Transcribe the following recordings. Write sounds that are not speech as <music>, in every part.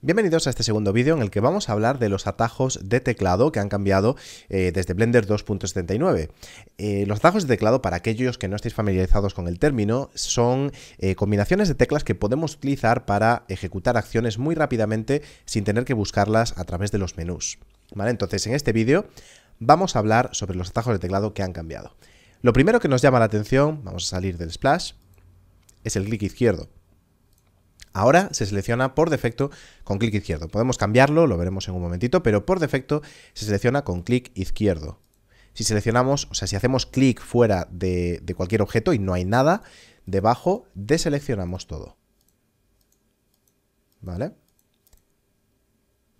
Bienvenidos a este segundo vídeo en el que vamos a hablar de los atajos de teclado que han cambiado eh, desde Blender 2.79. Eh, los atajos de teclado, para aquellos que no estéis familiarizados con el término, son eh, combinaciones de teclas que podemos utilizar para ejecutar acciones muy rápidamente sin tener que buscarlas a través de los menús. ¿Vale? Entonces, en este vídeo vamos a hablar sobre los atajos de teclado que han cambiado. Lo primero que nos llama la atención, vamos a salir del splash, es el clic izquierdo. Ahora se selecciona por defecto con clic izquierdo. Podemos cambiarlo, lo veremos en un momentito, pero por defecto se selecciona con clic izquierdo. Si seleccionamos, o sea, si hacemos clic fuera de, cualquier objeto y no hay nada, debajo deseleccionamos todo. ¿Vale?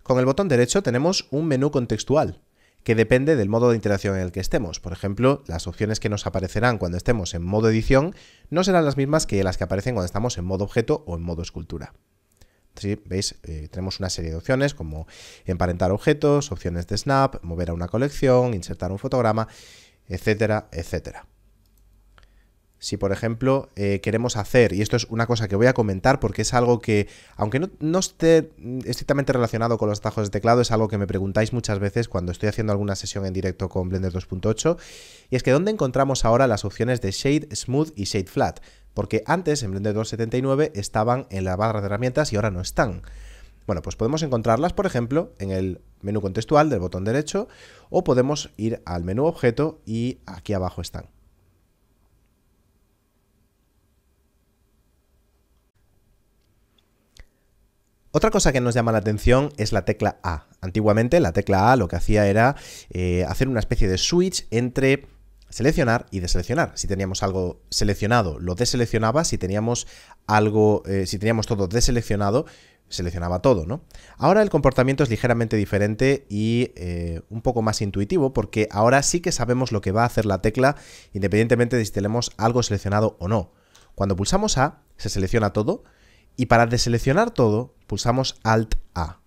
Con el botón derecho tenemos un menú contextual que depende del modo de interacción en el que estemos. Por ejemplo, las opciones que nos aparecerán cuando estemos en modo edición no serán las mismas que las que aparecen cuando estamos en modo objeto o en modo escultura. ¿Sí? ¿Veis? Eh, tenemos una serie de opciones como emparentar objetos, opciones de snap, mover a una colección, insertar un fotograma, etcétera, etcétera si por ejemplo eh, queremos hacer, y esto es una cosa que voy a comentar porque es algo que, aunque no, no, esté estrictamente relacionado con los atajos de teclado, es algo que me preguntáis muchas veces cuando estoy haciendo alguna sesión en directo con Blender 2.8, y es que ¿dónde encontramos ahora las opciones de Shade, Smooth y Shade Flat? Porque antes en Blender 2.79 estaban en la barra de herramientas y ahora no están. Bueno, pues podemos encontrarlas, por ejemplo, en el menú contextual del botón derecho, o podemos ir al menú objeto y aquí abajo están. Otra cosa que nos llama la atención es la tecla A. Antiguamente la tecla A lo que hacía era eh, hacer una especie de switch entre seleccionar y deseleccionar. Si teníamos algo seleccionado, lo deseleccionaba. Si teníamos algo, eh, si teníamos todo deseleccionado, seleccionaba todo, ¿no? Ahora el comportamiento es ligeramente diferente y eh, un poco más intuitivo porque ahora sí que sabemos lo que va a hacer la tecla independientemente de si tenemos algo seleccionado o no. Cuando pulsamos A, se selecciona todo, y para deseleccionar todo, pulsamos Alt-A.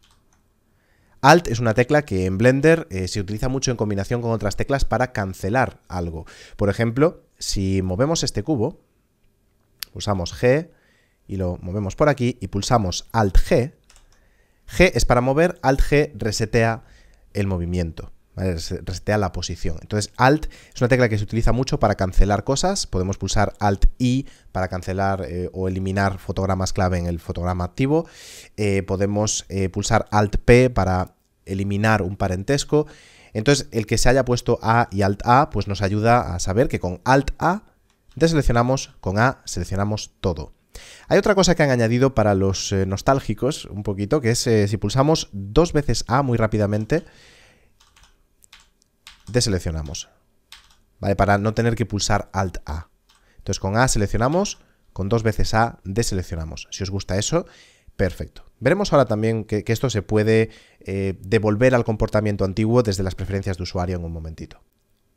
Alt es una tecla que en Blender eh, se utiliza mucho en combinación con otras teclas para cancelar algo. Por ejemplo, si movemos este cubo, pulsamos G y lo movemos por aquí y pulsamos Alt-G, G es para mover, Alt-G resetea el movimiento. Resetea la posición. Entonces, Alt es una tecla que se utiliza mucho para cancelar cosas. Podemos pulsar Alt I para cancelar eh, o eliminar fotogramas clave en el fotograma activo. Eh, podemos eh, pulsar Alt P para eliminar un parentesco. Entonces, el que se haya puesto A y Alt A, pues nos ayuda a saber que con Alt A deseleccionamos, con A seleccionamos todo. Hay otra cosa que han añadido para los nostálgicos un poquito, que es si pulsamos dos veces A muy rápidamente, deseleccionamos. ¿Vale? Para no tener que pulsar Alt A. Entonces con A seleccionamos, con dos veces A deseleccionamos. Si os gusta eso, perfecto. Veremos ahora también que, esto se puede eh, devolver al comportamiento antiguo desde las preferencias de usuario en un momentito.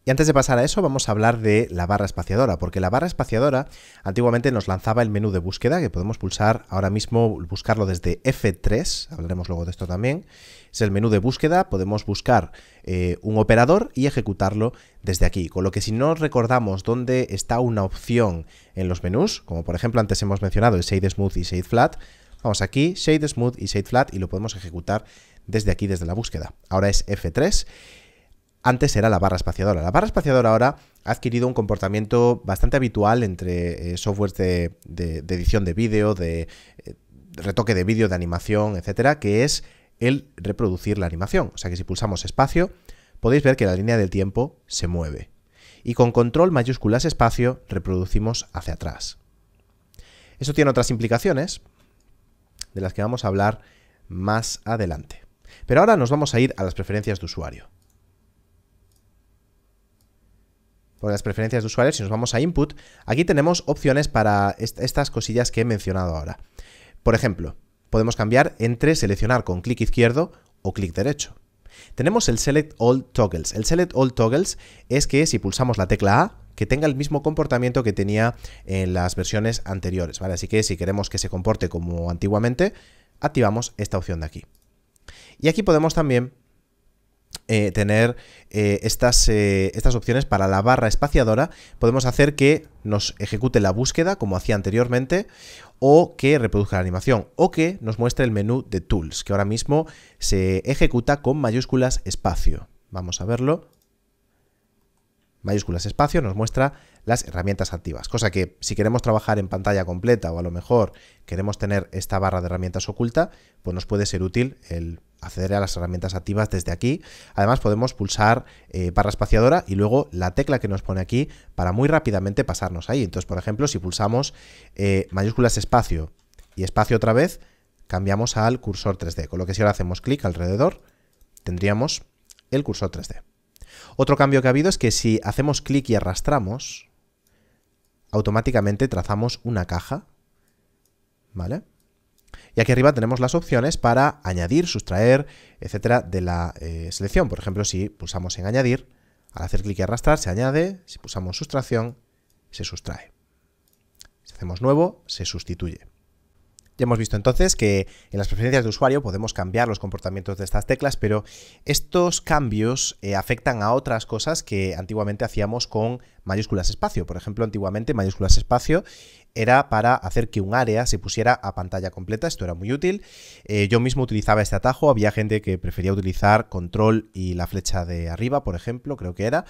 Y antes de pasar a eso, vamos a hablar de la barra espaciadora, porque la barra espaciadora antiguamente nos lanzaba el menú de búsqueda, que podemos pulsar ahora mismo, buscarlo desde F3, hablaremos luego de esto también, es el menú de búsqueda, podemos buscar eh, un operador y ejecutarlo desde aquí. Con lo que si no recordamos dónde está una opción en los menús, como por ejemplo antes hemos mencionado el Shade Smooth y Shade Flat, vamos aquí, Shade Smooth y Shade Flat y lo podemos ejecutar desde aquí, desde la búsqueda. Ahora es F3 antes era la barra espaciadora. La barra espaciadora ahora ha adquirido un comportamiento bastante habitual entre software eh, softwares de, edición de vídeo, de eh, retoque de vídeo, de animación, etcétera, que es el reproducir la animación. O sea que si pulsamos espacio, podéis ver que la línea del tiempo se mueve. Y con control mayúsculas espacio reproducimos hacia atrás. Eso tiene otras implicaciones de las que vamos a hablar más adelante. Pero ahora nos vamos a ir a las preferencias de usuario. Por las preferencias de usuario, si nos vamos a input, aquí tenemos opciones para estas cosillas que he mencionado ahora. Por ejemplo, Podemos cambiar entre seleccionar con clic izquierdo o clic derecho. Tenemos el Select All Toggles. El Select All Toggles es que si pulsamos la tecla A, que tenga el mismo comportamiento que tenía en las versiones anteriores, ¿vale? Así que si queremos que se comporte como antiguamente, activamos esta opción de aquí. Y aquí podemos también eh, tener eh, estas, eh, estas opciones para la barra espaciadora, podemos hacer que nos ejecute la búsqueda, como hacía anteriormente, o que reproduzca la animación, o que nos muestre el menú de Tools, que ahora mismo se ejecuta con mayúsculas espacio. Vamos a verlo. Mayúsculas espacio nos muestra las herramientas activas, cosa que si queremos trabajar en pantalla completa o a lo mejor queremos tener esta barra de herramientas oculta, pues nos puede ser útil el acceder a las herramientas activas desde aquí. Además podemos pulsar eh, barra espaciadora y luego la tecla que nos pone aquí para muy rápidamente pasarnos ahí. Entonces, por ejemplo, si pulsamos eh, mayúsculas espacio y espacio otra vez, cambiamos al cursor 3D. Con lo que si ahora hacemos clic alrededor, tendríamos el cursor 3D. Otro cambio que ha habido es que si hacemos clic y arrastramos, automáticamente trazamos una caja, ¿vale? Y aquí arriba tenemos las opciones para añadir, sustraer, etcétera, de la eh, selección. Por ejemplo, si pulsamos en añadir, al hacer clic y arrastrar se añade, si pulsamos sustracción, se sustrae. Si hacemos nuevo, se sustituye. Ya hemos visto entonces que en las preferencias de usuario podemos cambiar los comportamientos de estas teclas, pero estos cambios eh, afectan a otras cosas que antiguamente hacíamos con mayúsculas espacio. Por ejemplo, antiguamente mayúsculas espacio era para hacer que un área se pusiera a pantalla completa, esto era muy útil. Eh, yo mismo utilizaba este atajo, había gente que prefería utilizar control y la flecha de arriba, por ejemplo, creo que era.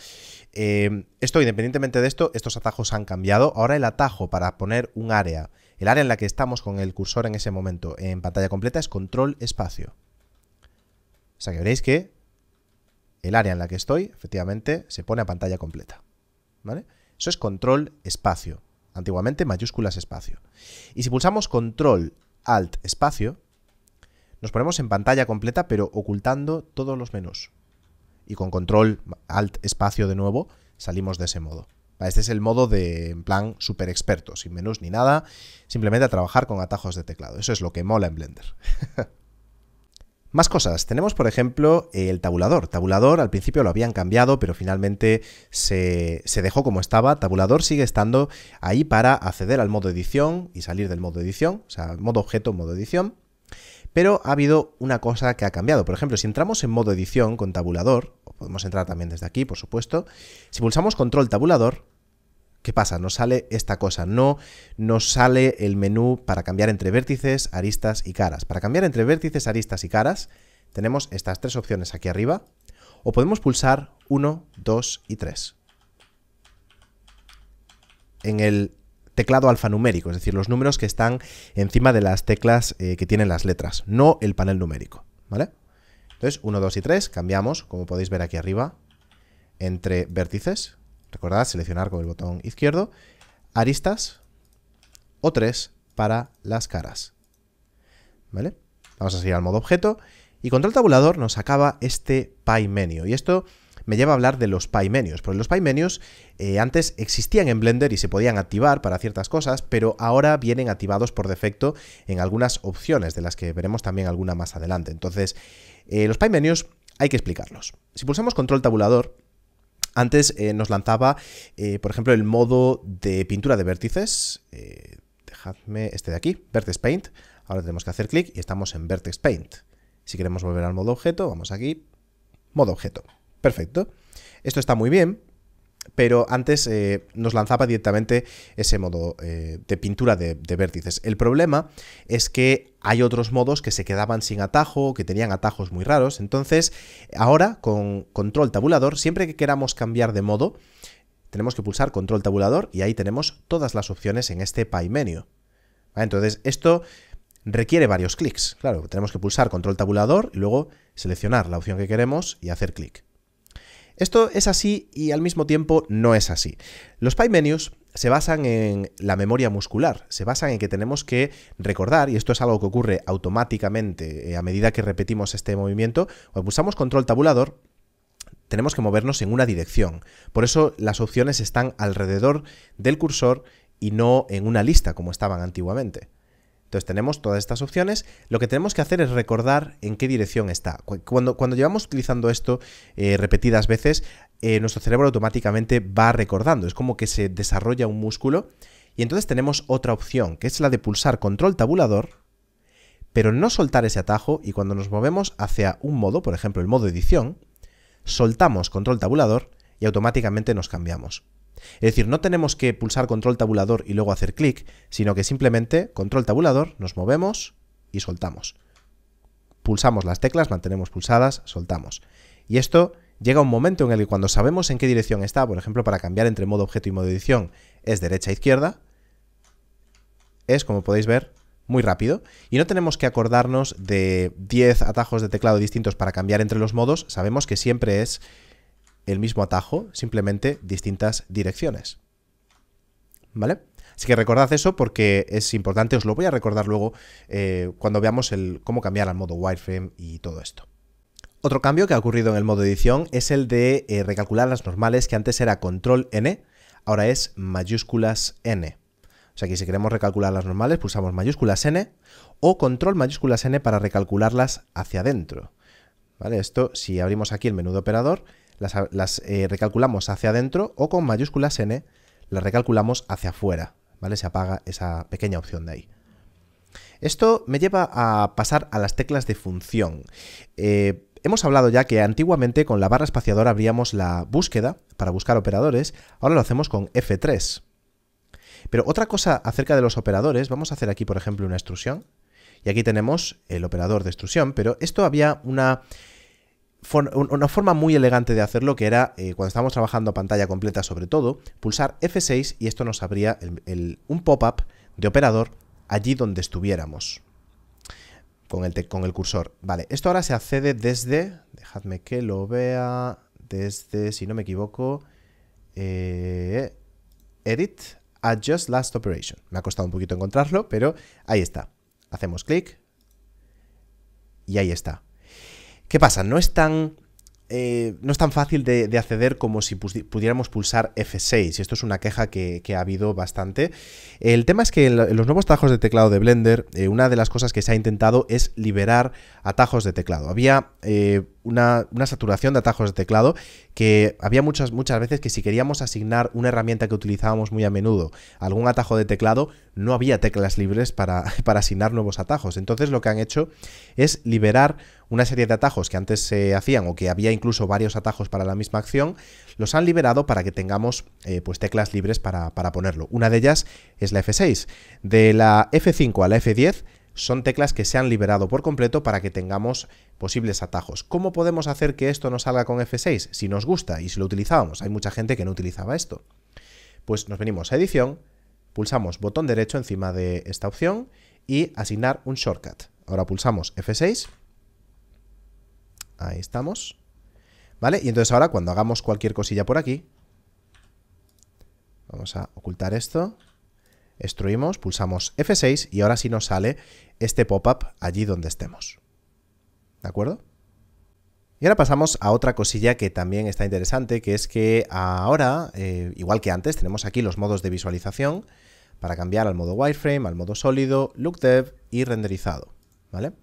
Eh, esto, independientemente de esto, estos atajos han cambiado. Ahora el atajo para poner un área el área en la que estamos con el cursor en ese momento en pantalla completa es control espacio. O sea que veréis que el área en la que estoy, efectivamente, se pone a pantalla completa. ¿Vale? Eso es control espacio. Antiguamente mayúsculas espacio. Y si pulsamos control alt espacio, nos ponemos en pantalla completa pero ocultando todos los menús. Y con control alt espacio de nuevo salimos de ese modo. Este es el modo de, en plan, super experto, sin menús ni nada, simplemente a trabajar con atajos de teclado. Eso es lo que mola en Blender. <laughs> Más cosas, tenemos por ejemplo el tabulador. Tabulador al principio lo habían cambiado, pero finalmente se, se, dejó como estaba. Tabulador sigue estando ahí para acceder al modo edición y salir del modo edición, o sea, modo objeto, modo edición. Pero ha habido una cosa que ha cambiado. Por ejemplo, si entramos en modo edición con tabulador, o podemos entrar también desde aquí, por supuesto, si pulsamos control tabulador, ¿Qué pasa? Nos sale esta cosa, no nos sale el menú para cambiar entre vértices, aristas y caras. Para cambiar entre vértices, aristas y caras tenemos estas tres opciones aquí arriba o podemos pulsar 1, 2 y 3. En el teclado alfanumérico, es decir, los números que están encima de las teclas eh, que tienen las letras, no el panel numérico, ¿vale? Entonces, 1, 2 y 3, cambiamos, como podéis ver aquí arriba, entre vértices, recordad, seleccionar con el botón izquierdo, aristas o 3 para las caras, ¿vale? Vamos a seguir al modo objeto y contra el tabulador nos acaba este pie menu, y esto me lleva a hablar de los paimenios, porque los paimenios eh, antes existían en Blender y se podían activar para ciertas cosas, pero ahora vienen activados por defecto en algunas opciones, de las que veremos también alguna más adelante. Entonces, eh, los paimenios hay que explicarlos. Si pulsamos control tabulador, antes eh, nos lanzaba, por ejemplo, el modo de pintura de vértices. dejadme este de aquí, Vertex Paint. Ahora tenemos que hacer clic y estamos en Vertex Paint. Si queremos volver al modo objeto, vamos aquí, modo objeto. Perfecto. Esto está muy bien, pero antes eh, nos lanzaba directamente ese modo eh, de pintura de, vértices. El problema es que hay otros modos que se quedaban sin atajo, que tenían atajos muy raros, entonces ahora con control tabulador, siempre que queramos cambiar de modo, tenemos que pulsar control tabulador y ahí tenemos todas las opciones en este pie menu. Ah, entonces esto requiere varios clics, claro, tenemos que pulsar control tabulador y luego seleccionar la opción que queremos y hacer clic. Esto es así y al mismo tiempo no es así. Los PyMenus se basan en la memoria muscular, se basan en que tenemos que recordar, y esto es algo que ocurre automáticamente eh, a medida que repetimos este movimiento, cuando pulsamos control tabulador, tenemos que movernos en una dirección. Por eso las opciones están alrededor del cursor y no en una lista como estaban antiguamente. Entonces tenemos todas estas opciones. Lo que tenemos que hacer es recordar en qué dirección está. Cuando, llevamos utilizando esto eh, repetidas veces, eh, nuestro cerebro automáticamente va recordando. Es como que se desarrolla un músculo. Y entonces tenemos otra opción, que es la de pulsar control tabulador, pero no soltar ese atajo y cuando nos movemos hacia un modo, por ejemplo el modo edición, soltamos control tabulador y automáticamente nos cambiamos. Es decir, no tenemos que pulsar control tabulador y luego hacer clic, sino que simplemente control tabulador, nos movemos y soltamos. Pulsamos las teclas, mantenemos pulsadas, soltamos. Y esto llega un momento en el que cuando sabemos en qué dirección está, por ejemplo, para cambiar entre modo objeto y modo edición, es derecha a izquierda, es, como podéis ver, muy rápido y no tenemos que acordarnos de 10 atajos de teclado distintos para cambiar entre los modos, sabemos que siempre es el mismo atajo, simplemente distintas direcciones. ¿Vale? Así que recordad eso porque es importante, os lo voy a recordar luego eh, cuando veamos el, cómo cambiar al modo wireframe y todo esto. Otro cambio que ha ocurrido en el modo edición es el de eh, recalcular las normales que antes era control N, ahora es mayúsculas N. O sea que si queremos recalcular las normales pulsamos pues mayúsculas N o control mayúsculas N para recalcularlas hacia adentro. ¿Vale? Esto si abrimos aquí el menú de operador las, eh, recalculamos hacia adentro o con mayúsculas n las recalculamos hacia afuera, ¿vale? Se apaga esa pequeña opción de ahí. Esto me lleva a pasar a las teclas de función. Eh, hemos hablado ya que antiguamente con la barra espaciadora abríamos la búsqueda para buscar operadores, ahora lo hacemos con F3. Pero otra cosa acerca de los operadores, vamos a hacer aquí por ejemplo una extrusión, y aquí tenemos el operador de extrusión, pero esto había una una forma muy elegante de hacerlo, que era eh, cuando estábamos trabajando a pantalla completa sobre todo, pulsar F6 y esto nos abría un pop-up de operador allí donde estuviéramos con el, con el cursor. Vale, esto ahora se accede desde, dejadme que lo vea, desde, si no me equivoco, eh, Edit, Adjust Last Operation. Me ha costado un poquito encontrarlo, pero ahí está. Hacemos clic y ahí está. ¿Qué pasa? No es tan eh, no es tan fácil de, acceder como si pudiéramos pulsar F6, y esto es una queja que, ha habido bastante. El tema es que en, los nuevos atajos de teclado de Blender, eh, una de las cosas que se ha intentado es liberar atajos de teclado. Había eh, una, saturación de atajos de teclado que había muchas, muchas veces que si queríamos asignar una herramienta que utilizábamos muy a menudo algún atajo de teclado, no había teclas libres para, <laughs> para asignar nuevos atajos. Entonces lo que han hecho es liberar una serie de atajos que antes se hacían o que había incluso varios atajos para la misma acción, los han liberado para que tengamos eh, pues teclas libres para, para ponerlo. Una de ellas es la F6. De la F5 a la F10 son teclas que se han liberado por completo para que tengamos posibles atajos. ¿Cómo podemos hacer que esto no salga con F6? Si nos gusta y si lo utilizábamos. Hay mucha gente que no utilizaba esto. Pues nos venimos a edición, pulsamos botón derecho encima de esta opción y asignar un shortcut. Ahora pulsamos F6 Ahí estamos. ¿Vale? Y entonces ahora cuando hagamos cualquier cosilla por aquí, vamos a ocultar esto, extruimos, pulsamos F6 y ahora sí nos sale este pop-up allí donde estemos. ¿De acuerdo? Y ahora pasamos a otra cosilla que también está interesante, que es que ahora, eh, igual que antes, tenemos aquí los modos de visualización para cambiar al modo wireframe, al modo sólido, look dev y renderizado. ¿Vale?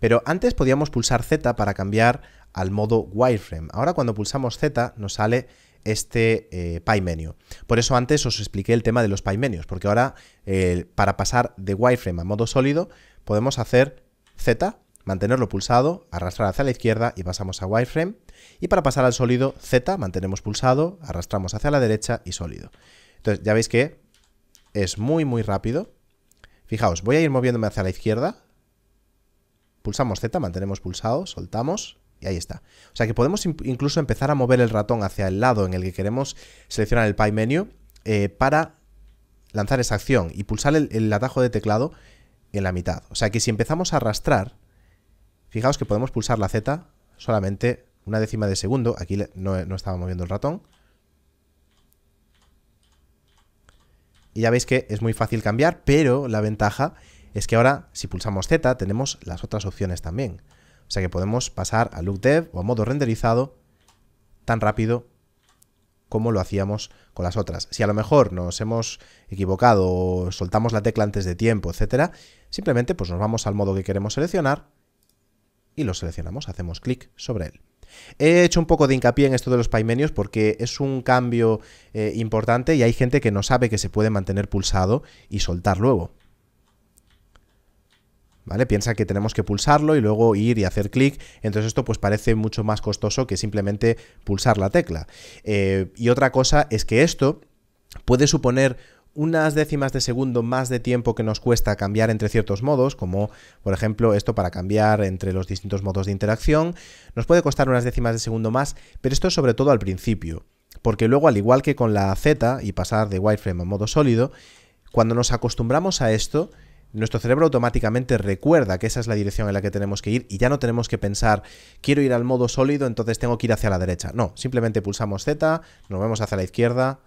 Pero antes podíamos pulsar Z para cambiar al modo wireframe. Ahora cuando pulsamos Z nos sale este eh, pie Por eso antes os expliqué el tema de los pie porque ahora eh, para pasar de wireframe a modo sólido podemos hacer Z, mantenerlo pulsado, arrastrar hacia la izquierda y pasamos a wireframe. Y para pasar al sólido Z mantenemos pulsado, arrastramos hacia la derecha y sólido. Entonces ya veis que es muy muy rápido. Fijaos, voy a ir moviéndome hacia la izquierda Pulsamos Z, mantenemos pulsado, soltamos y ahí está. O sea que podemos incluso empezar a mover el ratón hacia el lado en el que queremos seleccionar el pie menu eh, para lanzar esa acción y pulsar el, atajo de teclado en la mitad. O sea que si empezamos a arrastrar, fijaos que podemos pulsar la Z solamente una décima de segundo. Aquí no, no, estaba moviendo el ratón. Y ya veis que es muy fácil cambiar, pero la ventaja es que ahora si pulsamos Z tenemos las otras opciones también. O sea que podemos pasar a Loop dev o a modo renderizado tan rápido como lo hacíamos con las otras. Si a lo mejor nos hemos equivocado o soltamos la tecla antes de tiempo, etcétera, simplemente pues nos vamos al modo que queremos seleccionar y lo seleccionamos, hacemos clic sobre él. He hecho un poco de hincapié en esto de los paimenios porque es un cambio eh, importante y hay gente que no sabe que se puede mantener pulsado y soltar luego. Piensa que tenemos que pulsarlo y luego ir y hacer clic. Entonces esto pues parece mucho más costoso que simplemente pulsar la tecla. Eh, y otra cosa es que esto puede suponer unas décimas de segundo más de tiempo que nos cuesta cambiar entre ciertos modos, como por ejemplo esto para cambiar entre los distintos modos de interacción, nos puede costar unas décimas de segundo más, pero esto es sobre todo al principio, porque luego al igual que con la Z y pasar de wireframe a modo sólido, cuando nos acostumbramos a esto, nuestro cerebro automáticamente recuerda que esa es la dirección en la que tenemos que ir y ya no tenemos que pensar, quiero ir al modo sólido, entonces tengo que ir hacia la derecha. No, simplemente pulsamos Z, nos vemos hacia la izquierda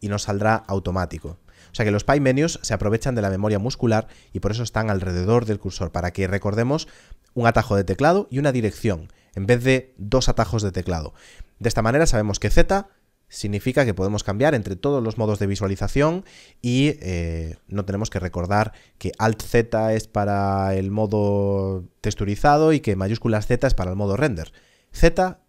y nos saldrá automático. O sea que los pie menus se aprovechan de la memoria muscular y por eso están alrededor del cursor, para que recordemos un atajo de teclado y una dirección, en vez de dos atajos de teclado. De esta manera sabemos que Z significa que podemos cambiar entre todos los modos de visualización y eh, no tenemos que recordar que Alt Z es para el modo texturizado y que mayúsculas Z es para el modo render. Z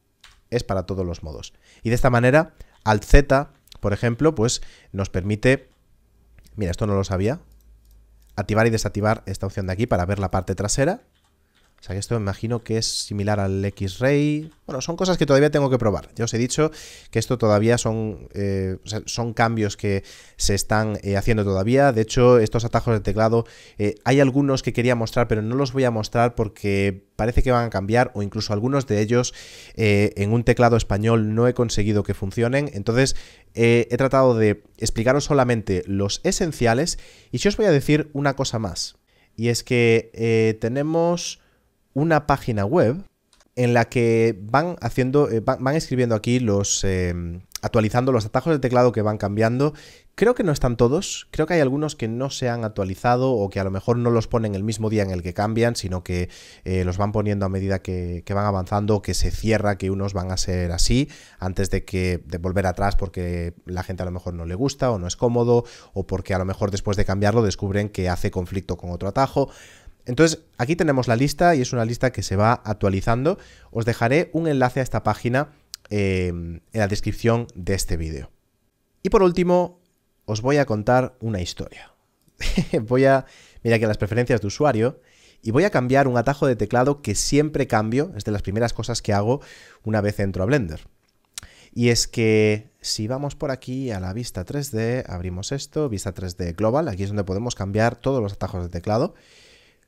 es para todos los modos. Y de esta manera, Alt Z, por ejemplo, pues nos permite... Mira, esto no lo sabía. Activar y desactivar esta opción de aquí para ver la parte trasera. O sea que esto me imagino que es similar al X-Ray. Bueno, son cosas que todavía tengo que probar. Ya os he dicho que esto todavía son, eh, son cambios que se están eh, haciendo todavía. De hecho, estos atajos de teclado, eh, hay algunos que quería mostrar, pero no los voy a mostrar porque parece que van a cambiar o incluso algunos de ellos en un teclado español no he conseguido que funcionen. Entonces, he tratado de explicaros solamente los esenciales y si os voy a decir una cosa más. Y es que tenemos una página web en la que van haciendo, eh, van, escribiendo aquí los, em, actualizando los atajos de teclado que van cambiando. Creo que no están todos, creo que hay algunos que no se han actualizado o que a lo mejor no los ponen el mismo día en el que cambian, sino que eh, los van poniendo a medida que, van avanzando, que se cierra, que unos van a ser así, antes de que de volver atrás porque la gente a lo mejor no le gusta o no es cómodo, o porque a lo mejor después de cambiarlo descubren que hace conflicto con otro atajo. Entonces, aquí tenemos la lista y es una lista que se va actualizando. Os dejaré un enlace a esta página em, en la descripción de este vídeo. Y por último, os voy a contar una historia. <laughs> voy a mira aquí las preferencias de usuario y voy a cambiar un atajo de teclado que siempre cambio, es de las primeras cosas que hago una vez entro a Blender. Y es que si vamos por aquí a la vista 3D, abrimos esto, vista 3D global, aquí es donde podemos cambiar todos los atajos de teclado.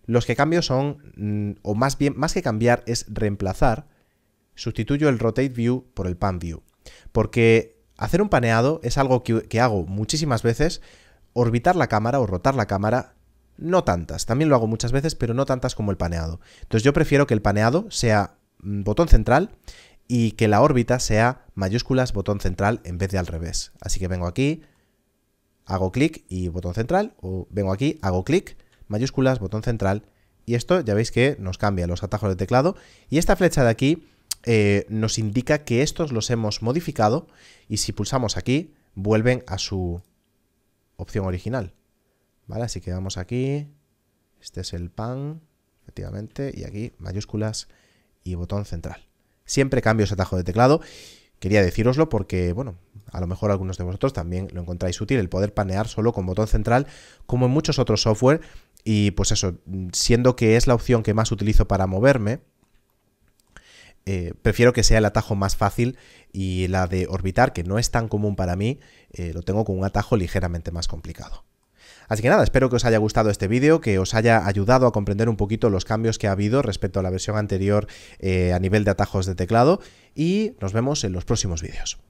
Los que cambio son, mm, o más bien, más que cambiar, es reemplazar. Sustituyo el Rotate View por el Pan View. Porque hacer un paneado es algo que, hago muchísimas veces. Orbitar la cámara o rotar la cámara no tantas, también lo hago muchas veces, pero no tantas como el paneado. Entonces yo prefiero que el paneado sea mm, botón central y que la órbita sea mayúsculas botón central en vez de al revés. Así que vengo aquí, hago clic y botón central, o vengo aquí, hago clic mayúsculas, botón central, y esto ya veis que nos cambia los atajos de teclado, y esta flecha de aquí eh, nos indica que estos los hemos modificado, y si pulsamos aquí, vuelven a su opción original. ¿Vale? Así que vamos aquí, este es el pan, efectivamente, y aquí mayúsculas y botón central. Siempre cambio ese atajo de teclado. Quería deciroslo porque, bueno, a lo mejor algunos de vosotros también lo encontráis útil, el poder panear solo con botón central, como en muchos otros software y pues eso, siendo que es la opción que más utilizo para moverme, eh, prefiero que sea el atajo más fácil y la de orbitar, que no es tan común para mí, eh, lo tengo con un atajo ligeramente más complicado. Así que nada, espero que os haya gustado este vídeo, que os haya ayudado a comprender un poquito los cambios que ha habido respecto a la versión anterior eh, a nivel de atajos de teclado y nos vemos en los próximos vídeos.